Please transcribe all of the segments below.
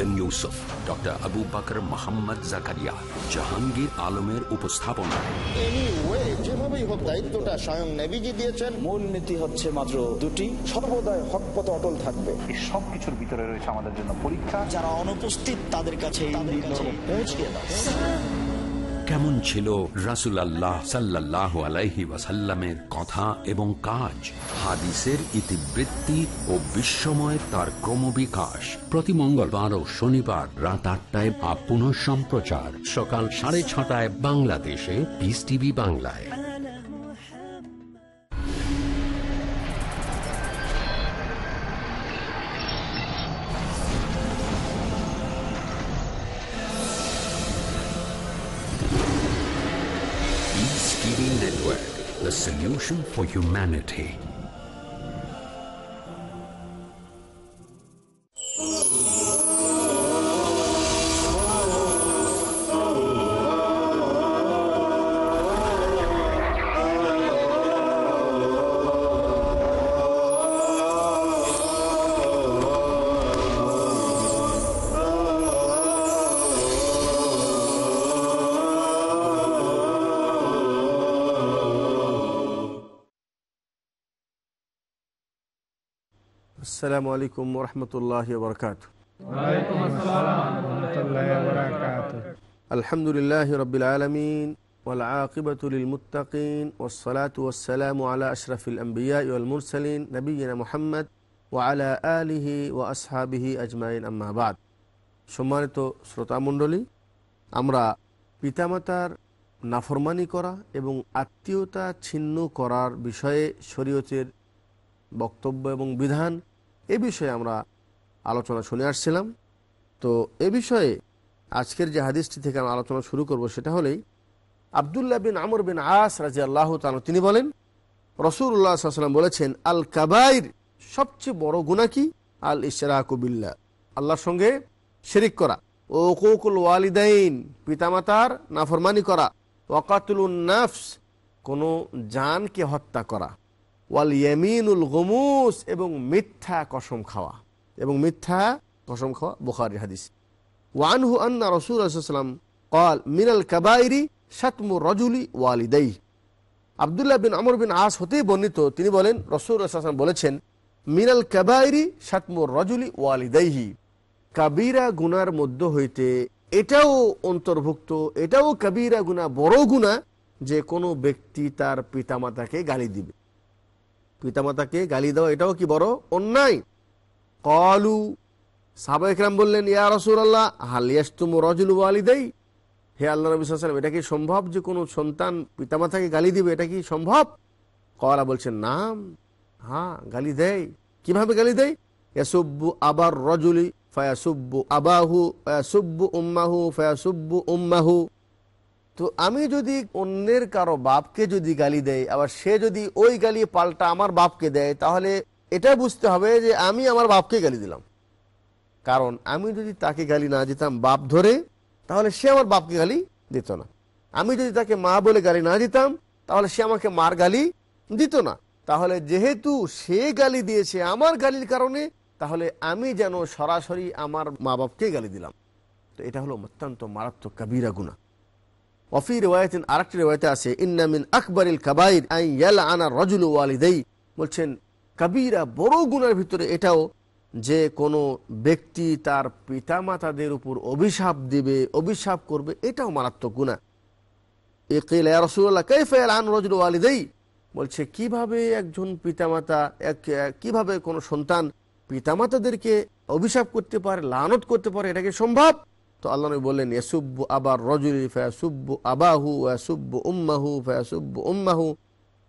বিন Yusuf doctor Abu Bakar Mohammad Zakaria Jahangir আলমের উপস্থাপনা যেভাবেই হোক দায়িত্বটা স্বয়ং নেবিজি দিয়েছেন মূল নীতি হচ্ছে মাত্র দুটি সর্বদাই হকপথ অটল থাকবে এই সবকিছুর ভিতরে রয়েছে আমাদের জন্য পরীক্ষা যারা অনুপস্থিত তাদের কাছে পৌঁছিয়ে দেয় কেমন ছিল রাসুলাল্লাহ সাল্লাহ আলাইহি ওয়াসাল্লামের কথা এবং কাজ হাদিসের ইতিবৃত্তি ও বিশ্বময় তার ক্রমবিকাশ প্রতি মঙ্গলবার ও শনিবার রাত আটটায় বা পুনঃ সম্প্রচার সকাল সাড়ে ছটায় বাংলাদেশে বিস টিভি বাংলায় solution for humanity. আসসালামু আলাইকুম রহমতুল্লাহ বরকাত আলহামদুলিল্লাহ রবিল আলমিন والعاقبة للمتقين والصلاة والسلام على أشرف الأنبياء والمرسلين نبينا محمد وعلى آله وأصحابه أجمعين أما بعد সম্মানিত শ্রোতামণ্ডলী আমরা পিতামাতার নাফরমানি করা এবং আত্মীয়তা ছিন্ন করার বিষয়ে শরীয়তের বক্তব্য এবং বিধান এ বিষয়ে আমরা আলোচনা শুনে আসছিলাম তো এ বিষয়ে আজকের যে হাদিসটি থেকে আমরা আলোচনা শুরু করব সেটা হলেই আবদুল্লাহ বিন আমর বিন আস রাজি আল্লাহ তানু তিনি বলেন রসুল্লাহ সাল্লাম বলেছেন আল কাবাইর সবচেয়ে বড় গুণা কি আল ইসরাকুবিল্লা আল্লাহর সঙ্গে শেরিক করা ও কৌকুল ওয়ালিদাইন পিতামাতার নাফরমানি করা ওয়াকাতুল নাফস কোনো জানকে হত্যা করা ওয়াল ইয়ামিনুল গমুস এবং মিথ্যা কসম খাওয়া এবং মিথ্যা কসম খাওয়া বুখারি হাদিস ওয়ানহু আন্না রসুল আসলাম কল মিনাল কাবাইরি সাতমু রজুলি ওয়ালিদাই আবদুল্লাহ বিন আমর বিন আস হতেই বর্ণিত তিনি বলেন রসুল আসলাম বলেছেন মিনাল কাবাইরি সাতমু রজুলি ওয়ালিদাইহি কাবিরা গুনার মধ্য হইতে এটাও অন্তর্ভুক্ত এটাও কাবিরা গুণা বড় গুণা যে কোনো ব্যক্তি তার পিতামাতাকে গালি দিবে পিতামাতাকে গালি দেওয়া এটাও কি বড় অন্যায় কলু সাবেকরাম বললেন ইয়া রসুল আল্লাহ হালিয়াস্তুম রজুল দেই হে আল্লাহ নবী সাল্লাম এটা কি সম্ভব যে কোনো সন্তান পিতামাতাকে গালি দিবে এটা কি সম্ভব কলা বলছেন নাম হ্যাঁ গালি দেয় কিভাবে গালি দেয় ইয়াসুব্বু আবার রজুলি ফায়াসুব্বু আবাহু ফায়াসুব্বু উম্মাহু ফায়াসুব্বু উম্মাহু তো আমি যদি অন্যের কারো বাপকে যদি গালি দেয় আবার সে যদি ওই গালি পাল্টা আমার বাপকে দেয় তাহলে এটা বুঝতে হবে যে আমি আমার বাপকে গালি দিলাম কারণ আমি যদি তাকে গালি না দিতাম বাপ ধরে তাহলে সে আমার বাপকে গালি দিত না আমি যদি তাকে মা বলে গালি না দিতাম তাহলে সে আমাকে মার গালি দিত না তাহলে যেহেতু সে গালি দিয়েছে আমার গালির কারণে তাহলে আমি যেন সরাসরি আমার মা বাপকে গালি দিলাম তো এটা হলো অত্যন্ত মারাত্মক কাবিরা গুণা وفي رواية আরেকটি رواية আছে إن من أكبر الكبائر أن আনা الرجل والدي বলছেন কাবিরা বড় গুণার ভিতরে এটাও যে কোনো ব্যক্তি তার পিতামাতাদের উপর অভিশাপ দিবে অভিশাপ করবে এটাও মারাত্মক গুণা এ কেলা আন বলছে কিভাবে একজন পিতামাতা এক কিভাবে কোনো সন্তান পিতামাতাদেরকে অভিশাপ করতে পারে লানত করতে পারে এটা কি সম্ভব তো আল্লাহ নবী বললেন ইয়াসুব্বু আবার রজুলি ফায়াসুব্বু আবাহু ওয়াসুব্বু উম্মাহু ফায়াসুব্বু উম্মাহু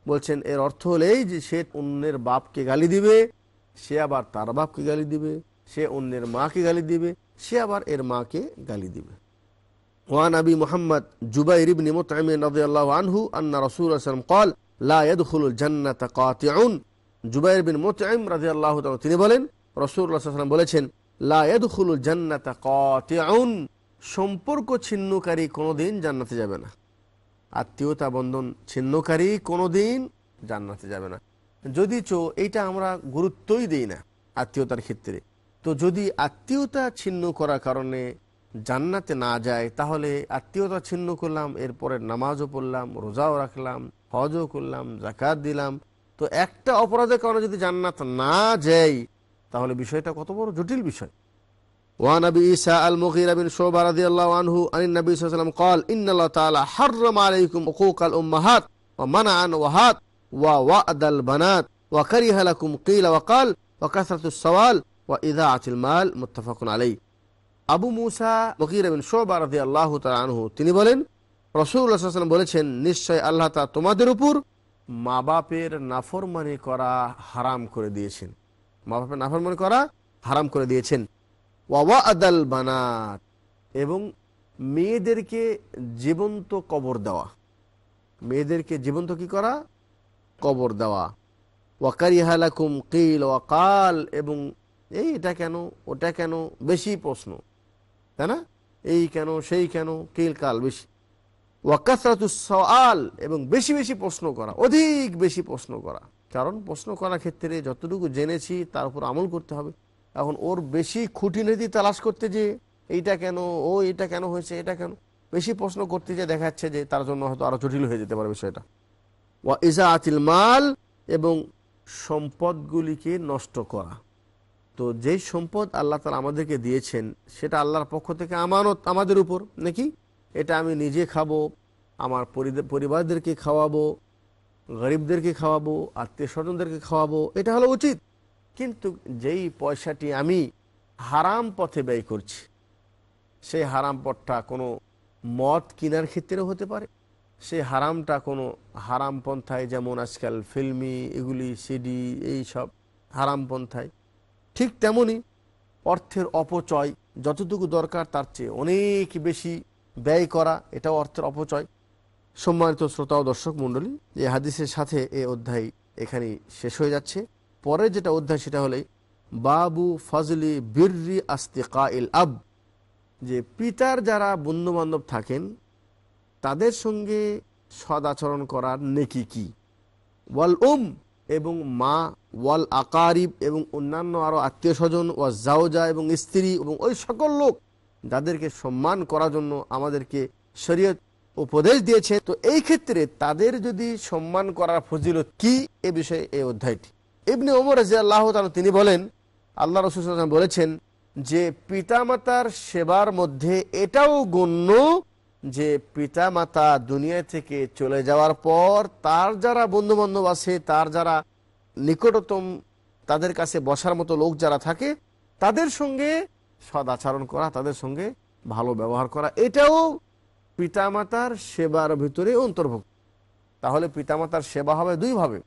বলছেন এর অর্থ হলো এই যে সে অন্যের বাপকে গালি দিবে সে আবার তার বাপকে গালি দিবে সে অন্যের মাকে গালি দিবে সে আবার এর মাকে গালি দিবে ওয়ান আবি মোহাম্মদ জুবাই রিবনি মোতামিন রাদিয়াল্লাহু আনহু আন্না রসুল আসলাম কল লা ইয়াদখুলুল জান্নাতা কাতিউন জুবাইর ইবনে মুতাইম রাদিয়াল্লাহু তাআলা তিনি বলেন রাসূলুল্লাহ সাল্লাল্লাহু আলাইহি বলেছেন জান্নাতা সম্পর্ক ছিন্নকারী কোনোদিন জান্নাতে যাবে না আত্মীয়তা বন্ধন ছিন্নকারী কোনোদিন জান্নাতে যাবে না যদি চো এইটা আমরা গুরুত্বই দিই না আত্মীয়তার ক্ষেত্রে তো যদি আত্মীয়তা ছিন্ন করার কারণে জান্নাতে না যায় তাহলে আত্মীয়তা ছিন্ন করলাম এরপরে নামাজও পড়লাম রোজাও রাখলাম হজও করলাম জাকাত দিলাম তো একটা অপরাধের কারণে যদি জান্নাত না যায় তাহলে বিষয়টা কত বড় জটিল বিষয় وعن ابي عيسى المغيرة بن شعبة رضي الله عنه عن النبي صلى الله عليه وسلم قال إن الله تعالى حرم عليكم حقوق الأمهات ومنع الوهات ووعد البنات وكره لكم قيل وقال وكثرة السوال وإذاعة المال متفق عليه আবু মুসা মকির এবং শোবা রাজি আল্লাহ আনহু তিনি বলেন রসুল্লাহাম বলেছেন নিশ্চয় আল্লাহ তা তোমাদের উপর মা বাপের নাফরমানি করা হারাম করে দিয়েছেন মা বাপের নাফরমানি করা হারাম করে দিয়েছেন ওয়া আদাল বানাত এবং মেয়েদেরকে জীবন্ত কবর দেওয়া মেয়েদেরকে জীবন্ত কি করা কবর দেওয়া ওয়াকারিহালাকুম কিল ওয়াকাল এবং এই এটা কেন ওটা কেন বেশি প্রশ্ন তাই না এই কেন সেই কেন কিল কাল বেশি ওয়াকাসরাতুস সওয়াল এবং বেশি বেশি প্রশ্ন করা অধিক বেশি প্রশ্ন করা কারণ প্রশ্ন করার ক্ষেত্রে যতটুকু জেনেছি তার উপর আমল করতে হবে এখন ওর বেশি খুঁটিনীতি তালাশ করতে যে এইটা কেন ও এটা কেন হয়েছে এটা কেন বেশি প্রশ্ন করতে যে দেখাচ্ছে যে তার জন্য হয়তো আরও জটিল হয়ে যেতে পারে বিষয়টা ওয়া ইজা আতিল মাল এবং সম্পদগুলিকে নষ্ট করা তো যেই সম্পদ আল্লাহ তালা আমাদেরকে দিয়েছেন সেটা আল্লাহর পক্ষ থেকে আমানত আমাদের উপর নাকি এটা আমি নিজে খাবো আমার পরিবারদেরকে খাওয়াবো গরিবদেরকে খাওয়াবো আত্মীয় স্বজনদেরকে খাওয়াবো এটা হলো উচিত কিন্তু যেই পয়সাটি আমি হারাম পথে ব্যয় করছি সেই হারাম পথটা কোনো মদ কেনার ক্ষেত্রেও হতে পারে সেই হারামটা কোনো হারাম পন্থায় যেমন আজকাল ফিল্মি এগুলি সিডি এই সব হারাম পন্থায় ঠিক তেমনি অর্থের অপচয় যতটুকু দরকার তার চেয়ে অনেক বেশি ব্যয় করা এটাও অর্থের অপচয় সম্মানিত শ্রোতা ও দর্শক মণ্ডলী এই হাদিসের সাথে এই অধ্যায় এখানে শেষ হয়ে যাচ্ছে পরের যেটা অধ্যায় সেটা হলে বাবু ফজলি বিরি আস্তে কাইল আব যে পিতার যারা বন্ধুবান্ধব থাকেন তাদের সঙ্গে সদাচরণ করার নেকি কি ওয়াল উম এবং মা ওয়াল আকারিব এবং অন্যান্য আরও আত্মীয় স্বজন ওয়া জাওজা এবং স্ত্রী এবং ওই সকল লোক যাদেরকে সম্মান করার জন্য আমাদেরকে শরীয়ত উপদেশ দিয়েছে তো এই ক্ষেত্রে তাদের যদি সম্মান করার ফজিলত কি এ বিষয়ে এই অধ্যায়টি ইবনে ওমর আল্লাহ তিনি বলেন আল্লাহ রসুল বলেছেন যে পিতামাতার সেবার মধ্যে এটাও গণ্য যে পিতামাতা দুনিয়া থেকে চলে যাওয়ার পর তার যারা বন্ধুবান্ধব আছে তার যারা নিকটতম তাদের কাছে বসার মতো লোক যারা থাকে তাদের সঙ্গে সদাচরণ করা তাদের সঙ্গে ভালো ব্যবহার করা এটাও পিতামাতার সেবার ভিতরে অন্তর্ভুক্ত তাহলে পিতামাতার সেবা হবে দুইভাবে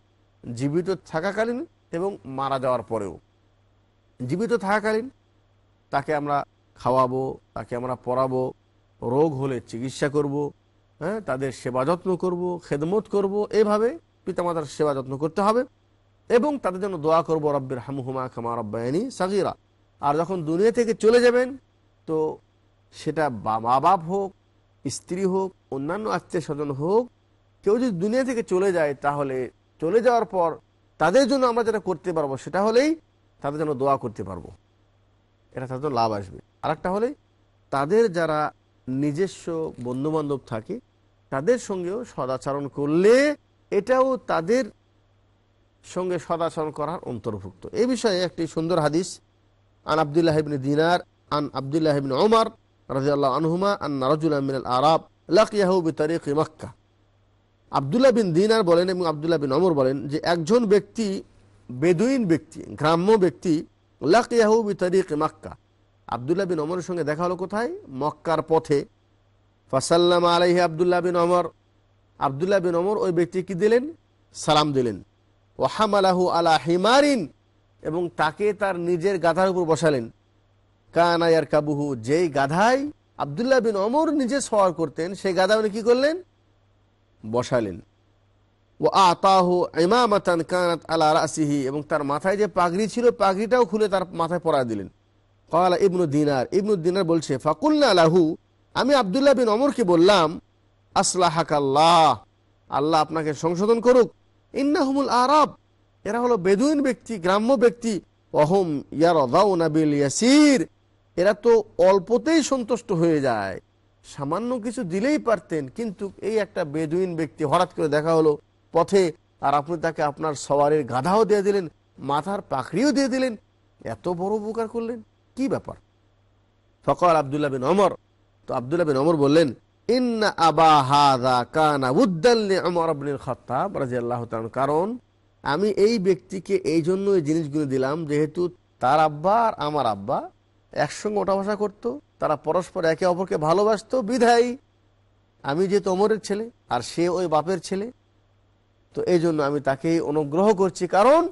জীবিত থাকাকালীন এবং মারা যাওয়ার পরেও জীবিত থাকাকালীন তাকে আমরা খাওয়াবো তাকে আমরা পড়াবো রোগ হলে চিকিৎসা করব হ্যাঁ তাদের সেবা যত্ন করবো খেদমত করব এভাবে পিতামাতার সেবা যত্ন করতে হবে এবং তাদের জন্য দোয়া করব রব্বের হুমা খামা রব্বায়নি সাগিরা আর যখন দুনিয়া থেকে চলে যাবেন তো সেটা মা বাপ হোক স্ত্রী হোক অন্যান্য আত্মীয় স্বজন হোক কেউ যদি দুনিয়া থেকে চলে যায় তাহলে চলে যাওয়ার পর তাদের জন্য আমরা যেটা করতে পারবো সেটা হলেই তাদের জন্য দোয়া করতে পারবো এটা তাদের লাভ আসবে আর একটা হলে তাদের যারা নিজস্ব বন্ধুবান্ধব থাকে তাদের সঙ্গেও সদাচরণ করলে এটাও তাদের সঙ্গে সদাচরণ করার অন্তর্ভুক্ত এ বিষয়ে একটি সুন্দর হাদিস আন আবদুল্লাহ দিনার আন আবদুল্লাহ ইবনে আনহুমা লাকিয়াহু আবদুল্লাহ বিন দিনার বলেন এবং আবদুল্লাহ বিন অমর বলেন যে একজন ব্যক্তি বেদুইন ব্যক্তি গ্রাম্য ব্যক্তি লাকিয়াহু তারিক মক্কা আবদুল্লাহ বিন অমরের সঙ্গে দেখা হলো কোথায় মক্কার পথে ফাসাল্লাম আলাইহি আবদুল্লাহ বিন অমর আবদুল্লাহ বিন অমর ওই ব্যক্তি কি দিলেন সালাম দিলেন আলাহু আলা হিমারিন এবং তাকে তার নিজের গাধার উপর বসালেন কানায়ার কাবুহু যেই গাধাই আবদুল্লাহ বিন অমর নিজে সওয়ার করতেন সেই গাধা উনি কী করলেন বসালেন ও আতাহু ইমামাতান কানাত আলা রাসিহি এবং তার মাথায় যে পাগড়ি ছিল পাগড়িটাও খুলে তার মাথায় পরা দিলেন কালা ইবনুদ্দিনার ইবনুদ্দিনার বলছে ফাকুল্লা আলাহু আমি আবদুল্লাহ বিন অমরকে বললাম আসলাহাকাল্লাহ আল্লাহ আপনাকে সংশোধন করুক ইন্নাহমুল আরব এরা হলো বেদুইন ব্যক্তি গ্রাম্য ব্যক্তি অহম ইয়ার নাবিল ইয়াসির এরা তো অল্পতেই সন্তুষ্ট হয়ে যায় সামান্য কিছু দিলেই পারতেন কিন্তু এই একটা বেদুইন ব্যক্তি হঠাৎ করে দেখা হলো পথে আর আপনি তাকে আপনার সবারের গাধাও দিয়ে দিলেন মাথার পাখড়িও দিয়ে দিলেন এত বড় উপকার করলেন কি ব্যাপার ফকর আবদুল্লাহ বিন অমর তো আবদুল্লাহ বিন অমর বললেন আবা কারণ আমি এই ব্যক্তিকে এই জন্য এই জিনিসগুলো দিলাম যেহেতু তার আব্বা আর আমার আব্বা একসঙ্গে ওঠা বসা করতো তারা পরস্পর একে অপরকে ভালোবাসত বিধায়ী আমি যেহেতু অমরের ছেলে আর সে ওই বাপের ছেলে তো এই জন্য আমি তাকে অনুগ্রহ করছি কারণ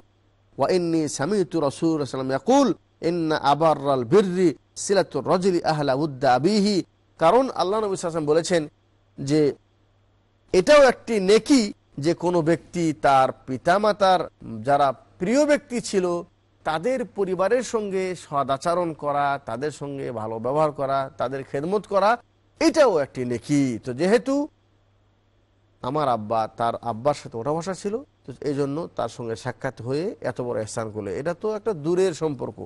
ইয়াকুল ইন্না আবার আহলা উদ্দা কারণ আল্লাহ নবী সালাম বলেছেন যে এটাও একটি নেকি যে কোনো ব্যক্তি তার পিতামাতার যারা প্রিয় ব্যক্তি ছিল তাদের পরিবারের সঙ্গে সদাচরণ করা তাদের সঙ্গে ভালো ব্যবহার করা তাদের খেদমত করা এটাও একটি নেকি তো যেহেতু আমার আব্বা তার আব্বার সাথে ওঠা বসা ছিল তো এই জন্য তার সঙ্গে সাক্ষাৎ হয়ে এত বড় স্থান করলে এটা তো একটা দূরের সম্পর্ক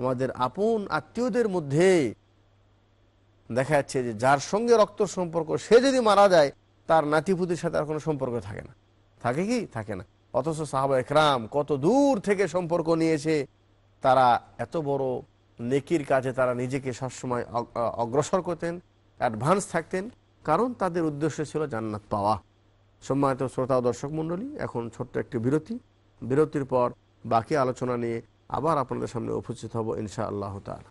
আমাদের আপন আত্মীয়দের মধ্যে দেখা যাচ্ছে যে যার সঙ্গে রক্ত সম্পর্ক সে যদি মারা যায় তার নাতিপুতির সাথে আর কোনো সম্পর্ক থাকে না থাকে কি থাকে না অথচ সাহাব একরাম কত দূর থেকে সম্পর্ক নিয়েছে তারা এত বড় নেকির কাজে তারা নিজেকে সবসময় অগ্রসর করতেন অ্যাডভান্স থাকতেন কারণ তাদের উদ্দেশ্য ছিল জান্নাত পাওয়া সম্মানিত শ্রোতা দর্শক মণ্ডলী এখন ছোট্ট একটি বিরতি বিরতির পর বাকি আলোচনা নিয়ে আবার আপনাদের সামনে উপস্থিত হব ইনশা আল্লাহ তালা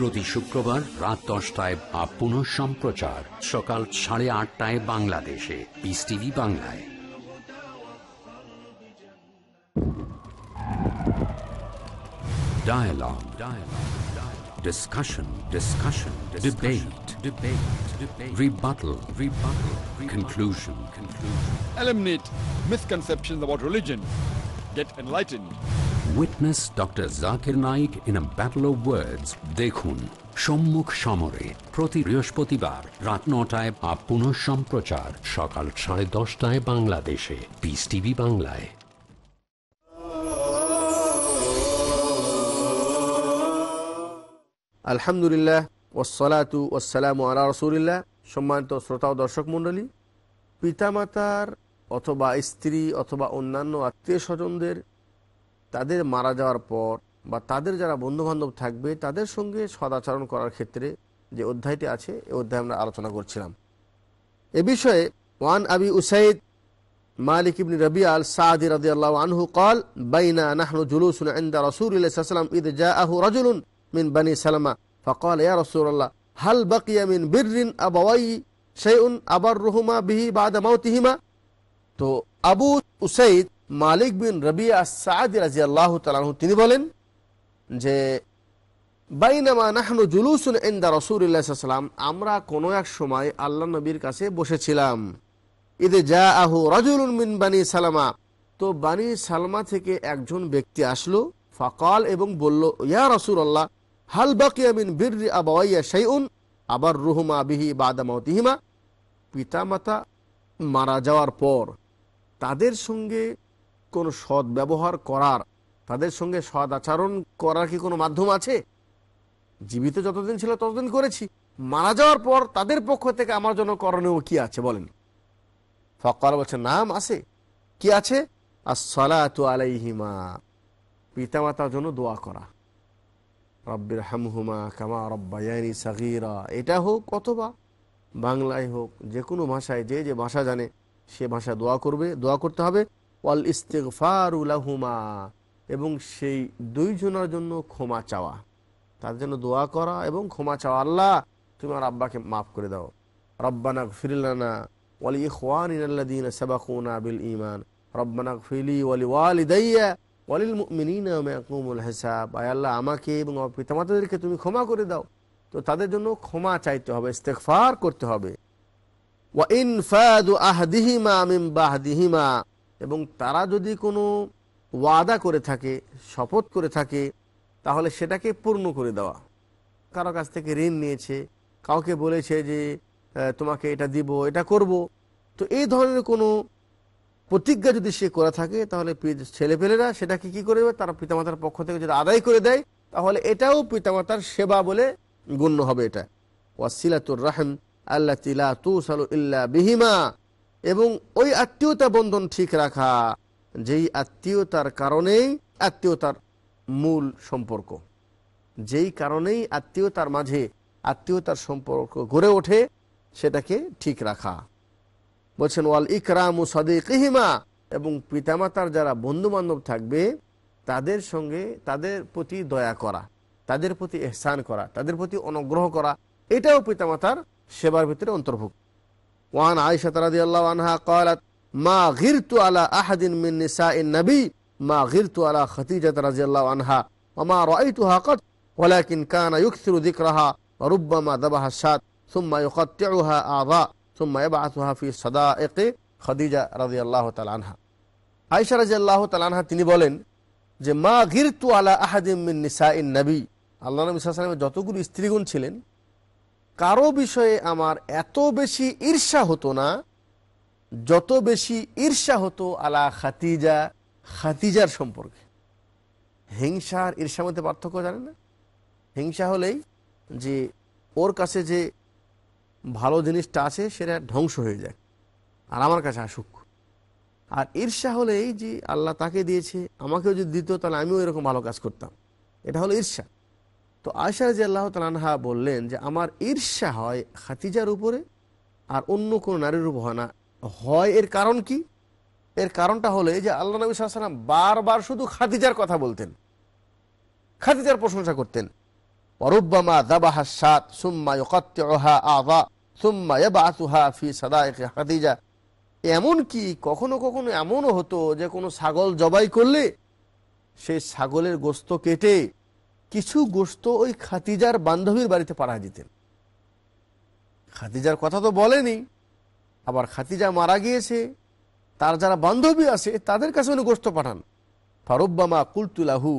প্রতি শুক্রবার রাত দশটায় বা পুনঃ সম্প্রচার সকাল সাড়ে আটটায় বাংলাদেশে পিস টিভি বাংলায় Dialogue. Dialogue. Dialogue. Discussion. Discussion. Discussion. Debate. Debate. Debate. Rebuttal. Rebuttal. Rebuttal. Conclusion. Conclusion. Eliminate misconceptions about religion. Get enlightened. Witness doctor Zakir Naik in a battle of words দেখুন সম্মুখ সমরে প্রতি বৃহস্পতিবার রাত নটায় বা পুনঃ সম্প্রচার সকাল সাড়ে দশটায় বাংলাদেশে পিস টিভি বাংলায় আলহামদুলিল্লাহ ওসলাতু ওসালাম আলা রসুলিল্লাহ সম্মানিত শ্রোতা ও দর্শক মণ্ডলী পিতামাতার অথবা স্ত্রী অথবা অন্যান্য আত্মীয় স্বজনদের তাদের মারা যাওয়ার পর বা তাদের যারা বন্ধুবান্ধব থাকবে তাদের সঙ্গে সদাচরণ করার ক্ষেত্রে যে অধ্যায়টি আছে এ অধ্যায় আমরা আলোচনা করছিলাম এ বিষয়ে ওয়ান আবি উসাইদ মালিক ইবনি রবি আল সাদি রাজি আল্লাহ আনহু কল বাইনা নাহনু জুলুসুন আন্দা রসুল সাল্লাম ঈদ জা আহু রজুলুন মিন বানি সালামা ফকল ইয়া আল্লাহ হাল বাকিয়া মিন বিররিন আবাওয়াই উন আবার রুহুমা বিহি বাদা মাউতিহিমা তো আবু উসাইদ মালিক বিন রবি সাদ রাজি আল্লাহ তালাহু তিনি বলেন যে বাইনামা নাহনু জুলুসুন ইন্দা রসুল্লাহাম আমরা কোনো এক সময় আল্লাহ নবীর কাছে বসেছিলাম ঈদে যা আহ রাজুল মিন বানি সালামা তো বানি সালমা থেকে একজন ব্যক্তি আসলো ফকাল এবং বলল ইয়া রসুল আল্লাহ হাল বাকিয়া বীর আবাইয়া সাইউন আবার রুহুমা বিহি বাদামাতিহিমা পিতামাতা মারা যাওয়ার পর তাদের সঙ্গে কোনো সৎ ব্যবহার করার তাদের সঙ্গে সৎ আচরণ করার কি কোনো মাধ্যম আছে জীবিত যতদিন ছিল ততদিন করেছি মারা যাওয়ার পর তাদের পক্ষ থেকে আমার জন্য করণীয় কি আছে বলেন ফকর বলছে নাম আছে কি আছে আসসালাতু আলাইহিমা মাতার জন্য দোয়া করা রব্বির হামহুমা কামা রব্বায়ানি সাকিরা এটা হোক অথবা বাংলায় হোক যে কোনো ভাষায় যে যে ভাষা জানে সে ভাষা দোয়া করবে দোয়া করতে হবে ওয়াল ইস্তেকফার উলাহুমা এবং সেই দুইজনের জন্য ক্ষমা চাওয়া তার জন্য দোয়া করা এবং ক্ষমা চাওয়া আল্লাহ তুমি আমার আব্বাকে মাফ করে দাও রব্বানা ফিরিলানা ওয়ালি ইখওয়ান ইনাল্লাদিন সাবাকুনা বিল ইমান রব্বানা ফিলি ওয়ালি ওয়ালিদাইয়া ওয়ালিল মিনিনা মেকুমুল হেসাব আয় আল্লাহ আমাকে এবং আমার পিতামাতাদেরকে তুমি ক্ষমা করে দাও তো তাদের জন্য ক্ষমা চাইতে হবে ইস্তেকফার করতে হবে ওয়া ইনফাদু আহদিহিমা মিম বাহদিহিমা এবং তারা যদি কোনো ওয়াদা করে থাকে শপথ করে থাকে তাহলে সেটাকে পূর্ণ করে দেওয়া কারো কাছ থেকে ঋণ নিয়েছে কাউকে বলেছে যে তোমাকে এটা দিব এটা করব তো এই ধরনের কোনো প্রতিজ্ঞা যদি সে করা থাকে তাহলে ছেলেপেলেরা সেটাকে কি করে তারা পিতামাতার পক্ষ থেকে যদি আদায় করে দেয় তাহলে এটাও পিতামাতার সেবা বলে গণ্য হবে এটা ওয়াসিলাতুর রাহম আল্লাহ তিলা তু সালু ইল্লা বিহিমা এবং ওই আত্মীয়তা বন্ধন ঠিক রাখা যেই আত্মীয়তার কারণেই আত্মীয়তার মূল সম্পর্ক যেই কারণেই আত্মীয়তার মাঝে আত্মীয়তার সম্পর্ক গড়ে ওঠে সেটাকে ঠিক রাখা বলছেন ওয়াল ইকরাম ও সদিকহিমা এবং পিতামাতার যারা বন্ধুবান্ধব থাকবে তাদের সঙ্গে তাদের প্রতি দয়া করা তাদের প্রতি এহসান করা তাদের প্রতি অনুগ্রহ করা এটাও পিতামাতার সেবার ভিতরে অন্তর্ভুক্ত ওয়ান আয়সা তারাদি আল্লাহ আনহা কলাত মা গিরতু আলা আহাদিন মিন নিসা ইন নবী মা গিরতু আলা খতিজা তারাজি আল্লাহ আনহা ওমা রাইতুহা কত ওয়ালাকিন কানা ইউকসিরু যিকরাহা ওয়া রুব্বামা দাবাহা সাত ثم يقطعها اعضاء ثم يبعثها في صدائق খদিজা রাজি আল্লাহ তালানহা আয়সা রাজি আল্লাহ তালানহা তিনি বলেন যে মা গিরতু আলা আহাদিম মিন নিসা ইন নবী আল্লাহ নবী সাল্লামের যতগুলো স্ত্রীগুণ ছিলেন কারো বিষয়ে আমার এত বেশি ঈর্ষা হতো না যত বেশি ঈর্ষা হতো আলা খাতিজা খাতিজার সম্পর্কে হিংসা আর ঈর্ষার মধ্যে পার্থক্য জানে না হিংসা হলেই যে ওর কাছে যে ভালো জিনিসটা আছে সেটা ধ্বংস হয়ে যায় আর আমার কাছে আসুক আর ঈর্ষা হলেই যে আল্লাহ তাকে দিয়েছে আমাকেও যদি দিত তাহলে আমিও এরকম ভালো কাজ করতাম এটা হলো ঈর্ষা তো আয়সা রাজি আল্লাহ তালহা বললেন যে আমার ঈর্ষা হয় খাতিজার উপরে আর অন্য কোনো নারীর উপর হয় না হয় এর কারণ কি এর কারণটা হলে যে আল্লাহ নবী সাল্লাম বারবার শুধু খাদিজার কথা বলতেন খাতিজার প্রশংসা করতেন ফি খাদিজা এমন কি কখনো কখনো এমনও হতো যে কোনো ছাগল জবাই করলে সেই ছাগলের গোস্ত কেটে কিছু গোস্ত ওই খাতিজার বান্ধবীর বাড়িতে পাড়া দিতেন খাতিজার কথা তো বলেনি আবার খাতিজা মারা গিয়েছে তার যারা বান্ধবী আছে তাদের কাছে উনি গোস্ত পাঠান ফারুব্বামা কুলতুলাহু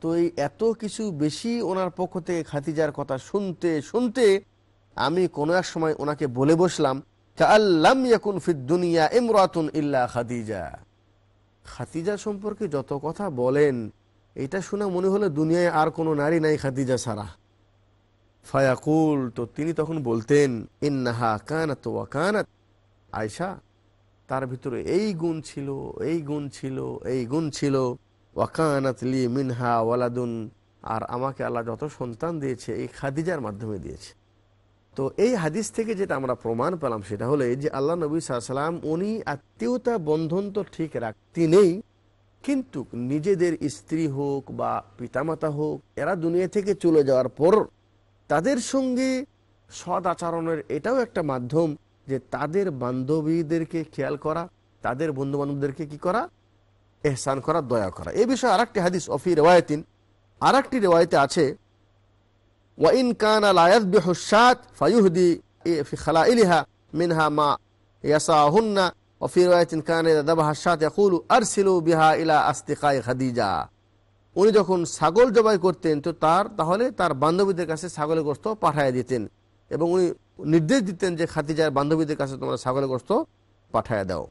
তো এই এত কিছু বেশি ওনার পক্ষ থেকে খাতিজার কথা শুনতে শুনতে আমি কোনো এক সময় ওনাকে বলে বসলাম কাল্লাম ইয়াকুন ফিদ্দুনিয়া ইমরাতুন ইল্লা খাদিজা খাতিজা সম্পর্কে যত কথা বলেন এটা শুনে মনে হলো দুনিয়ায় আর কোনো নারী নাই খাদিজা সারা ফায়াকুল তো তিনি তখন বলতেন ইন্নাহা কানাত ওয়া কানাত আয়সা তার ভিতরে এই গুণ ছিল এই গুণ ছিল এই গুণ ছিল ওয়াকানাত লি মিনহা ওয়ালাদুন আর আমাকে আল্লাহ যত সন্তান দিয়েছে এই খাদিজার মাধ্যমে দিয়েছে তো এই হাদিস থেকে যেটা আমরা প্রমাণ পেলাম সেটা হলো যে আল্লাহ নবী সাল্লাম উনি আত্মীয়তা বন্ধন তো ঠিক রাখতেনই কিন্তু নিজেদের স্ত্রী হোক বা পিতামাতা হোক এরা দুনিয়া থেকে চলে যাওয়ার পর তাদের সঙ্গে সৎ আচরণের এটাও একটা মাধ্যম যে তাদের বান্ধবীদেরকে খেয়াল করা তাদের বন্ধু বান্ধবদেরকে কি করা এহসান করা দয়া করা এ বিষয়ে আর একটি হাদিস অফি রেওয়ায়তিন আর একটি রেওয়ায়তে আছে ওয়াইন কান আলায়াত বেহসাত ফায়ুহদি খালা ইলিহা মিনহা মা ইয়াসাহুন্না وفي رواية كان إذا ذبح الشات يقول أرسلوا بها إلى أصدقاء উনি যখন ছাগল জবাই করতেন তো তার তাহলে তার বান্ধবীদের কাছে ছাগলের গোস্ত পাঠায় দিতেন এবং উনি নির্দেশ দিতেন যে খাদিজার বান্ধবীদের কাছে তোমরা ছাগলের গোস্ত পাঠায় দাও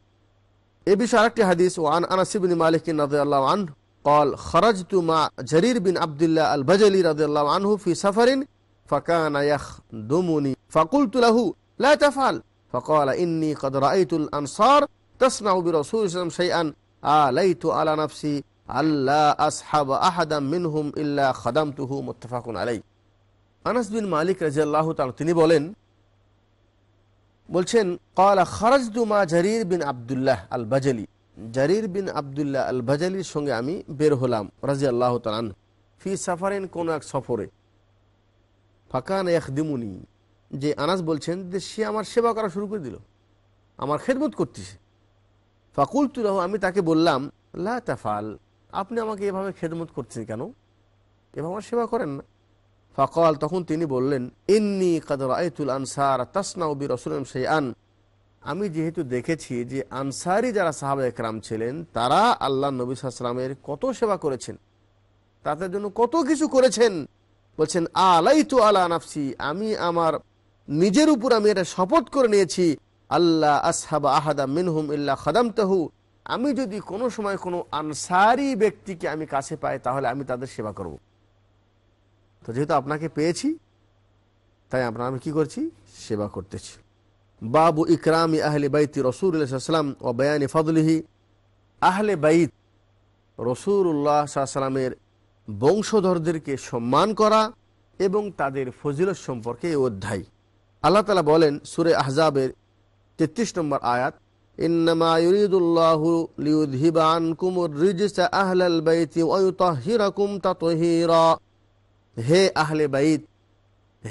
এ বিষয়ে আরেকটি হাদিস ওয়ান আনাসিবিন মালিকিন আন قال خرجت مع جرير بن عبد الله البجلي رضي الله عنه في سفر فكان يخدمني فقلت له لا تفعل ফকল ইন্নি কদর আইতুল আনসার তসনাউবি রসুল ইসলাম সৈয়ান আলাইতু আলা নফসি আল্লাহ আসহাব আহাদাম মিনহুম ইল্লা খদাম তুহু মুত্তফাকুন আলাই আনাস বিন মালিক রাজিয়াল্লাহ তাল তিনি বলেন বলছেন কলা খরজদুমা জারির বিন আবদুল্লাহ আল বাজালি জারির বিন আবদুল্লাহ আল বাজালির সঙ্গে আমি বের হলাম রাজি আল্লাহ তালান ফি সাফারেন কোন এক সফরে ফাকান একদিমুনি যে আনাস বলছেন যে সে আমার সেবা করা শুরু করে দিল আমার খেদমত করতেছে ফাকুল তুলাহ আমি তাকে বললাম লা তাফাল আপনি আমাকে এভাবে খেদমত করছেন কেন এভাবে আমার সেবা করেন না ফাকাল তখন তিনি বললেন ইন্নি কাদর আয়তুল আনসার উবির রসুলাম সেই আন আমি যেহেতু দেখেছি যে আনসারি যারা সাহাব একরাম ছিলেন তারা আল্লাহ নবী সালামের কত সেবা করেছেন তাদের জন্য কত কিছু করেছেন বলছেন আলাই তু আলা নাফসি আমি আমার নিজের উপর আমি এটা শপথ করে নিয়েছি আল্লাহ আসহাবা আহাদা মিনহুম ইল্লা খাদাম তাহু আমি যদি কোনো সময় কোনো আনসারি ব্যক্তিকে আমি কাছে পাই তাহলে আমি তাদের সেবা করব। তো যেহেতু আপনাকে পেয়েছি তাই আপনার আমি কি করছি সেবা করতেছি বাবু ইকরাম আহলে বাইতি রসুলাম ও বয়ানি ফদলিহি আহলে বাইত রসুরুল্লাহ সাল্লামের বংশধরদেরকে সম্মান করা এবং তাদের ফজিলত সম্পর্কে অধ্যায় আল্লাহ তালা বলেন সুরে আহজাবের তেত্রিশ নম্বর আয়াত হে আহলে বাইত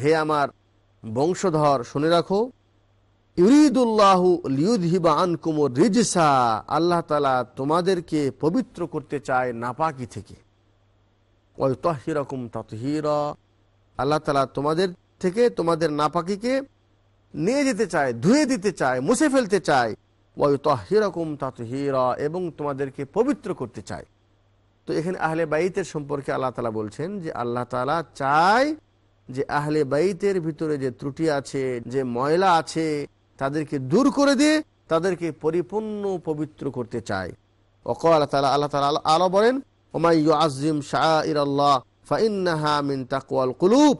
হে আমার বংশধর শুনে রাখো ইউরিদুল্লাহু লিউদ্হিবা আনকুমর রিজসা আল্লাহ তালা তোমাদেরকে পবিত্র করতে চায় নাপাকি থেকে ওই তহিরকুম ততহির আল্লাহ তালা তোমাদের থেকে তোমাদের নাপাকিকে নিয়ে যেতে চায় ধুয়ে দিতে চায় মুছে ফেলতে চায় ওয়ায়ু তহিরকম হিরা এবং তোমাদেরকে পবিত্র করতে চায় তো এখানে আহলে বাইতের সম্পর্কে আল্লাহ তালা বলছেন যে আল্লাহ তালা চায় যে আহলে বাইতের ভিতরে যে ত্রুটি আছে যে ময়লা আছে তাদেরকে দূর করে দিয়ে তাদেরকে পরিপূর্ণ পবিত্র করতে চায় অক আল্লাহ তালা আল্লাহ তালা আলো বলেন ওমাই আজিম শাহ ইর আল্লাহ ফাইন্নাহা মিন তাকুয়াল কুলুপ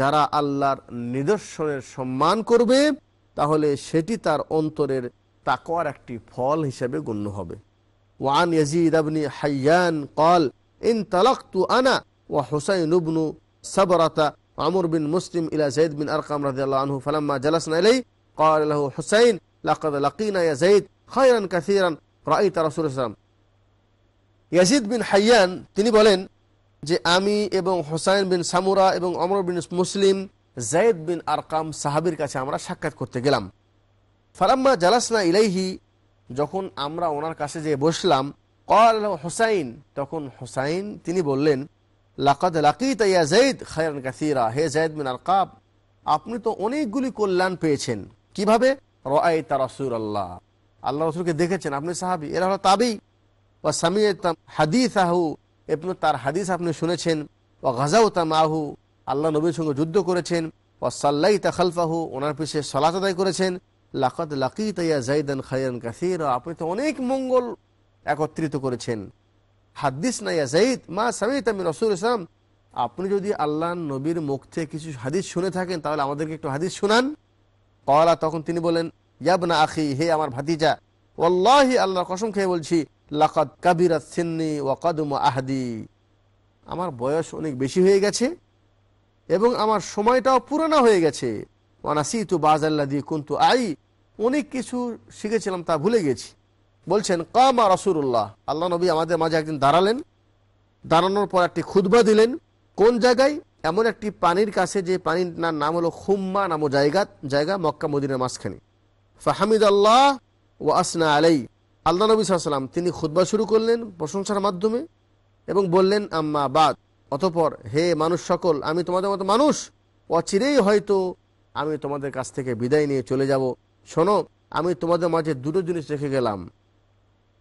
যারা আল্লাহর নিদর্শনের সম্মান করবে তাহলে সেটি তার অন্তরের তাকওয়ার একটি ফল হিসেবে গণ্য হবে ওয়ান ইয়াজিদ আবনি হাইয়ান قال ইন طلقت আনা وحسين بن ইবনু عمر بن مسلم মুসলিম زيد بن বিন رضي الله عنه فلما جلسنا اليه قال له حسين لقد لقينا يا زيد خيرا كثيرا রাইতা রাসূলুল্লাহ ইয়াজিদ বিন হাইয়ান তিনি বলেন যে আমি এবং হোসাইন বিন সামুরা এবং অমর বিন মুসলিম জায়দ বিন আরকাম সাহাবির কাছে আমরা সাক্ষাৎ করতে গেলাম ফারাম্মা জালাসনা ইলাইহি যখন আমরা ওনার কাছে যে বসলাম কল হোসাইন তখন হোসাইন তিনি বললেন লাকাদ লাকিত ইয়া জৈদ খায়ান কাসিরা হে জায়দ বিন আরকাব আপনি তো অনেকগুলি কল্যাণ পেয়েছেন কিভাবে র আই তারসুর আল্লাহ আল্লাহ রসুলকে দেখেছেন আপনি সাহাবি এরা হলো তাবি বা সামিয়ে হাদিস আহু এবং তার হাদিস আপনি শুনেছেন ও গাজাউ মাহু আল্লাহ নবীর সঙ্গে যুদ্ধ করেছেন ও সাল্লাই তাখালফাহু ওনার পিছিয়ে সলাচ আদায় করেছেন লাকত লাকি তাইয়া জাইদান খাইয়ান কাসির আপনি তো অনেক মঙ্গল একত্রিত করেছেন হাদিস নাইয়া জাইদ মা সামিত আমি রসুল ইসলাম আপনি যদি আল্লাহ নবীর মুখ থেকে কিছু হাদিস শুনে থাকেন তাহলে আমাদেরকে একটু হাদিস শুনান কলা তখন তিনি বলেন ইয়াবনা আখি হে আমার ভাতিজা ওল্লাহি আল্লাহ কসম খেয়ে বলছি লাকাদ কাবিরাত সিন্নি ওয়াকাদুম আহাদি আমার বয়স অনেক বেশি হয়ে গেছে এবং আমার সময়টাও পুরানো হয়ে গেছে ওয়ানাসি তু বাজাল্লা দিয়ে কুন্তু আই অনেক কিছু শিখেছিলাম তা ভুলে গেছি বলছেন কামা রসুল্লাহ আল্লাহ নবী আমাদের মাঝে একদিন দাঁড়ালেন দাঁড়ানোর পর একটি খুদবা দিলেন কোন জায়গায় এমন একটি পানির কাছে যে পানির নাম হলো খুম্মা নামো জায়গা জায়গা মক্কা মদিনের মাঝখানে ফাহামিদ আল্লাহ ও আসনা আলাই আল্লাহ নবী সাল্লাম তিনি খুদ্া শুরু করলেন প্রশংসার মাধ্যমে এবং বললেন আম্মা বাদ অতপর হে মানুষ সকল আমি তোমাদের মতো মানুষ অচিরেই হয়তো আমি তোমাদের কাছ থেকে বিদায় নিয়ে চলে যাব শোনো আমি তোমাদের মাঝে দুটো জিনিস রেখে গেলাম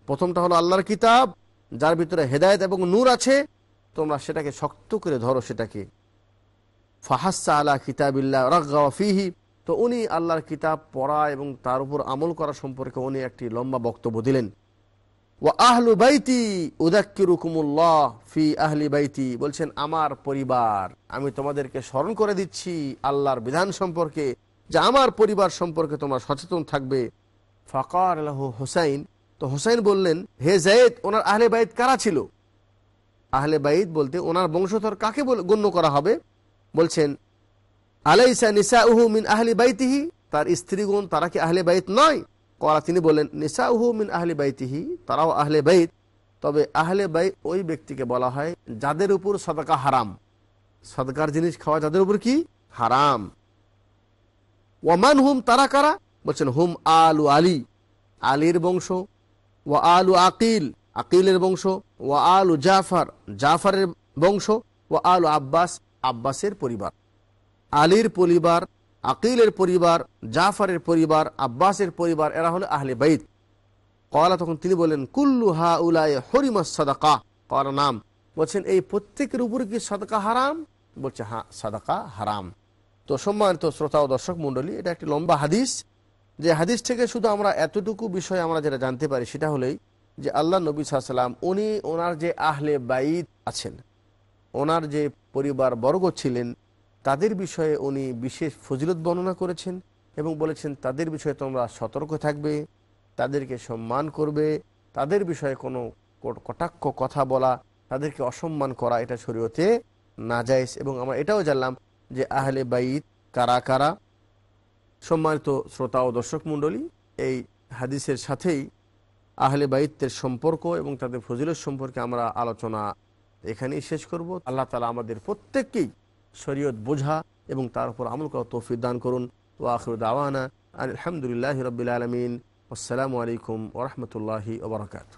প্রথমটা হলো আল্লাহর কিতাব যার ভিতরে হেদায়ত এবং নূর আছে তোমরা সেটাকে শক্ত করে ধরো সেটাকে ফাহাসা আলা কিতাবিল্লা রগা ফিহি তো উনি আল্লাহর কিতাব পড়া এবং তার উপর আমল করা সম্পর্কে উনি একটি লম্বা বক্তব্য দিলেন ও আহলু বাইতি উদাক্কিরুকুমুল্লাহ ফি আহলি বাইতি বলছেন আমার পরিবার আমি তোমাদেরকে স্মরণ করে দিচ্ছি আল্লাহর বিধান সম্পর্কে যে আমার পরিবার সম্পর্কে তোমার সচেতন থাকবে ফাকার আল্লাহ হোসাইন তো হোসাইন বললেন হে জায়েদ ওনার আহলে বাইদ কারা ছিল আহলে বাইদ বলতে ওনার বংশধর কাকে গণ্য করা হবে বলছেন আলাইসা নিসা উহু মিন আহলি বাইতিহি তার স্ত্রীগুণ তারা কি আহলে বাইত নয় করা তিনি বলেন নিসা উহু মিন আহলি বাইতিহি তারাও আহলে বাইত তবে আহলে বাই ওই ব্যক্তিকে বলা হয় যাদের উপর সদকা হারাম সদকার জিনিস খাওয়া যাদের উপর কি হারাম ওয়ামান হুম তারা কারা বলছেন হুম আলু আলী আলীর বংশ ও আলু আকিল আকিলের বংশ ও আলু জাফর জাফরের বংশ ও আলু আব্বাস আব্বাসের পরিবার আলীর পরিবার আকিলের পরিবার জাফারের পরিবার আব্বাসের পরিবার এরা হলো আহলে বাইত কয়লা তখন তিনি বলেন কুল্লু হা উলায় হরিমা সাদাকা কলা নাম বলছেন এই প্রত্যেকের উপরে কি সাদাকা হারাম বলছে হা হ্যাঁ, সাদাকা হারাম তো সম্মানিত শ্রোতা ও দর্শক মন্ডলী এটা একটি লম্বা হাদিস যে হাদিস থেকে শুধু আমরা এতটুকু বিষয় আমরা যেটা জানতে পারি সেটা হলেই যে আল্লাহ নবী সাল্লাম উনি ওনার যে আহলে বাইত আছেন ওনার যে পরিবার বর্গ ছিলেন তাদের বিষয়ে উনি বিশেষ ফজিলত বর্ণনা করেছেন এবং বলেছেন তাদের বিষয়ে তোমরা সতর্ক থাকবে তাদেরকে সম্মান করবে তাদের বিষয়ে কোনো কটাক্ষ কথা বলা তাদেরকে অসম্মান করা এটা শরীয়তে নাজাইজ এবং আমরা এটাও জানলাম যে আহলে বাইত কারা কারা সম্মানিত শ্রোতা ও দর্শক মণ্ডলী এই হাদিসের সাথেই আহলে বাইতের সম্পর্ক এবং তাদের ফজিলত সম্পর্কে আমরা আলোচনা এখানেই শেষ করব আল্লাহ তালা আমাদের প্রত্যেককেই শরীয়ত বোঝা এবং তার উপর আমল করা তৌফিক দান করুন ও আখর দাওয়ানা আলহামদুলিল্লাহ রবিল আলমিন আসসালামু আলাইকুম ওরহমতুল্লাহি ওবরাকাতু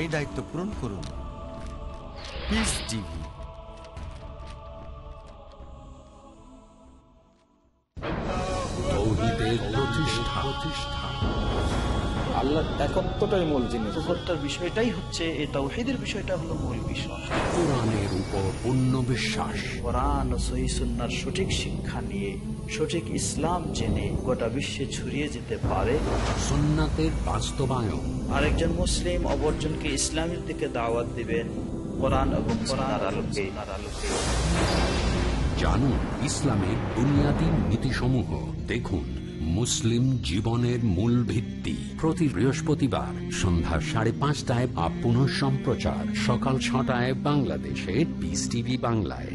এই দায়িত্ব পূরণ করুন মূল বিষয়টাই হচ্ছে বিষয়টা হলো মূল উপর পূর্ণ সঠিক শিক্ষা নিয়ে সঠিক ইসলাম জেনে গোটা বিশ্বে ছড়িয়ে যেতে পারে সুন্নাতের বাস্তবায়ন আরেকজন মুসলিম অবর্জনকে ইসলামের দিকে দাওয়াত দিবেন কোরআন এবং কোরআনার আলোকে আলোকে জানুন ইসলামের বুনিয়াদী নীতিসমূহ দেখুন মুসলিম জীবনের মূল ভিত্তি প্রতি বৃহস্পতিবার সন্ধ্যা সাড়ে পাঁচটায় বা পুনঃ সম্প্রচার সকাল ছটায় বাংলাদেশে বিস টিভি বাংলায়